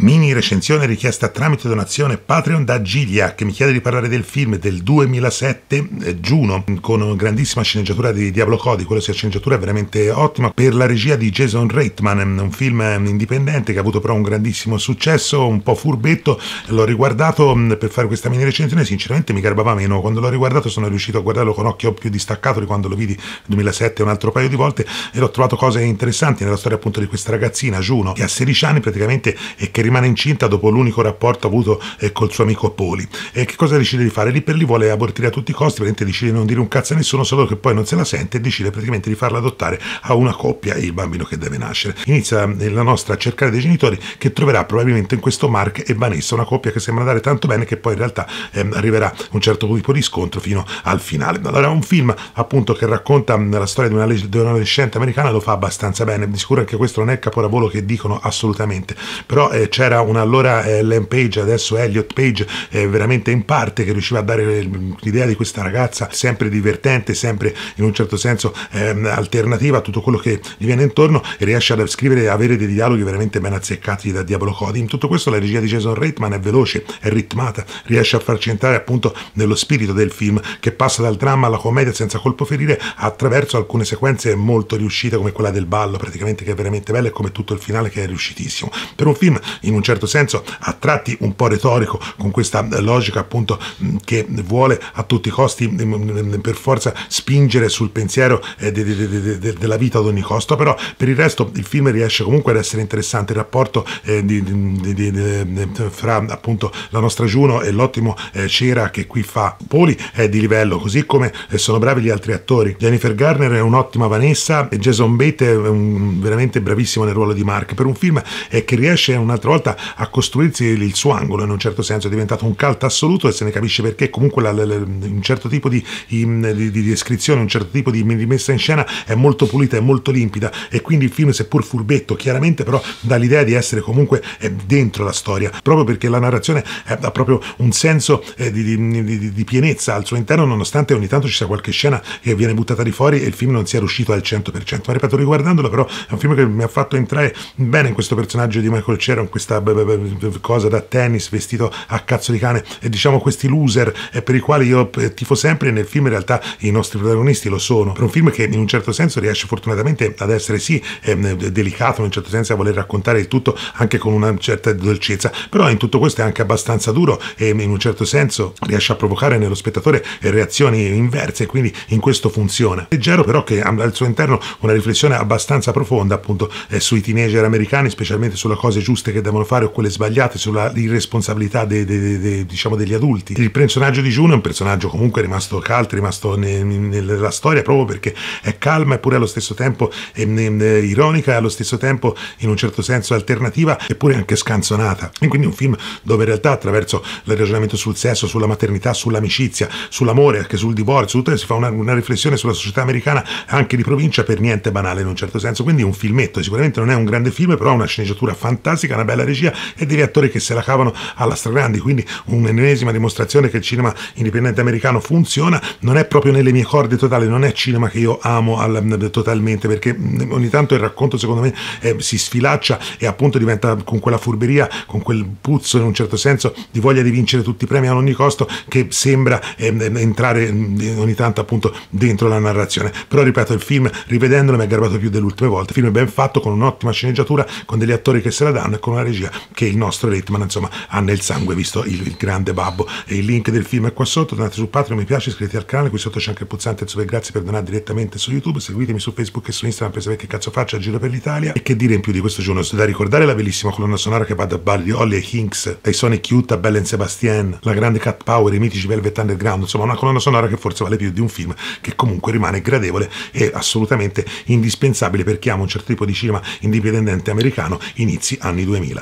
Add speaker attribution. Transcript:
Speaker 1: Mini recensione richiesta tramite donazione Patreon da Giglia che mi chiede di parlare del film del 2007 eh, Juno con grandissima sceneggiatura di Diablo Cody, quella sia sceneggiatura veramente ottima per la regia di Jason Reitman, un film eh, indipendente che ha avuto però un grandissimo successo, un po' furbetto, l'ho riguardato mm, per fare questa mini recensione, sinceramente mi garbava meno, quando l'ho riguardato sono riuscito a guardarlo con occhio più distaccato di quando lo vidi nel 2007 un altro paio di volte e ho trovato cose interessanti nella storia appunto di questa ragazzina Juno che ha 16 anni praticamente e che rimane incinta dopo l'unico rapporto avuto eh, col suo amico Poli. E che cosa decide di fare? Lì per lì vuole abortire a tutti i costi, praticamente decide di non dire un cazzo a nessuno, solo che poi non se la sente e decide praticamente di farla adottare a una coppia il bambino che deve nascere. Inizia eh, la nostra a cercare dei genitori che troverà probabilmente in questo Mark e Vanessa, una coppia che sembra andare tanto bene che poi in realtà eh, arriverà un certo tipo di scontro fino al finale. Allora è un film appunto che racconta la storia di una, di un'adolescente americana, lo fa abbastanza bene, di sicuro anche questo non è il capolavoro che dicono assolutamente, però eh, c'è c'era un allora eh, Ellen Page, adesso Elliot Page, eh, veramente in parte che riusciva a dare eh, l'idea di questa ragazza sempre divertente, sempre in un certo senso ehm, alternativa a tutto quello che gli viene intorno e riesce ad scrivere e avere dei dialoghi veramente ben azzeccati da Diablo Cody. In tutto questo la regia di Jason Reitman è veloce, è ritmata, riesce a farci entrare appunto nello spirito del film che passa dal dramma alla commedia senza colpo ferire attraverso alcune sequenze molto riuscite come quella del ballo praticamente che è veramente bella e come tutto il finale che è riuscitissimo. Per un film in un certo senso a tratti un po' retorico con questa logica appunto mm, che vuole a tutti i costi mm, mm, per forza spingere sul pensiero eh, della vita ad ogni costo, però per il resto il film riesce comunque ad essere interessante, il rapporto eh, fra appunto la nostra Juno e l'ottimo eh, Cera che qui fa Poli è di livello, così come sono bravi gli altri attori. Jennifer Garner è un'ottima Vanessa e Jason Bate è un, veramente bravissimo nel ruolo di Mark, per un film che riesce a un'altra volta a costruirsi il suo angolo in un certo senso, è diventato un cult assoluto e se ne capisce perché comunque la, la, la, un certo tipo di, di, di, descrizione, un certo tipo di messa in scena è molto pulita, è molto limpida e quindi il film seppur furbetto chiaramente però dà l'idea di essere comunque dentro la storia, proprio perché la narrazione ha proprio un senso eh, di, di, pienezza al suo interno nonostante ogni tanto ci sia qualche scena che viene buttata di fuori e il film non sia riuscito al 100%, ma ripeto riguardandolo però è un film che mi ha fatto entrare bene in questo personaggio di Michael Cera, in questo questa cosa da tennis vestito a cazzo di cane e diciamo questi loser eh, per i quali io eh, tifo sempre e nel film in realtà i nostri protagonisti lo sono per un film che in un certo senso riesce fortunatamente ad essere sì eh, delicato in un certo senso a voler raccontare il tutto anche con una certa dolcezza però in tutto questo è anche abbastanza duro e in un certo senso riesce a provocare nello spettatore reazioni inverse quindi in questo funziona leggero però che ha al suo interno una riflessione abbastanza profonda appunto eh, sui teenager americani specialmente sulle cose giuste che da devono fare o quelle sbagliate, sulla irresponsabilità de, de, de, diciamo degli adulti. Il personaggio di Juno è un personaggio comunque rimasto caldo, rimasto ne, ne, nella storia proprio perché è calma eppure allo stesso tempo è, ne, ironica e allo stesso tempo in un certo senso alternativa eppure anche scanzonata. E quindi un film dove in realtà attraverso il ragionamento sul sesso, sulla maternità, sull'amicizia, sull'amore, anche sul divorzio, tutto, si fa una, una riflessione sulla società americana anche di provincia per niente banale in un certo senso. Quindi un filmetto, sicuramente non è un grande film, però ha una sceneggiatura fantastica, una bella alla regia e degli attori che se la cavano alla stragrande, quindi un'ennesima dimostrazione che il cinema indipendente americano funziona, non è proprio nelle mie corde totali, non è cinema che io amo al, totalmente perché ogni tanto il racconto secondo me eh, si sfilaccia e appunto diventa con quella furberia, con quel puzzo in un certo senso di voglia di vincere tutti i premi a ogni costo che sembra eh, entrare ogni tanto appunto dentro la narrazione. Però ripeto, il film rivedendolo mi è garbato più delle ultime volte, il film è ben fatto con un'ottima sceneggiatura, con degli attori che se la danno e con una regia che il nostro Ritman insomma ha nel sangue visto il, il, grande babbo e il link del film è qua sotto andate su Patreon mi piace iscrivetevi al canale qui sotto c'è anche il pulsante super grazie per donare direttamente su YouTube seguitemi su Facebook e su Instagram per sapere che cazzo faccio a giro per l'Italia e che dire in più di questo giorno da ricordare la bellissima colonna sonora che va da Barry Holly e Hinks dai Sonic Youth a Bell Sebastian la grande Cat Power i mitici Velvet Underground insomma una colonna sonora che forse vale più di un film che comunque rimane gradevole e assolutamente indispensabile per chi ama un certo tipo di cinema indipendente americano inizi anni 2000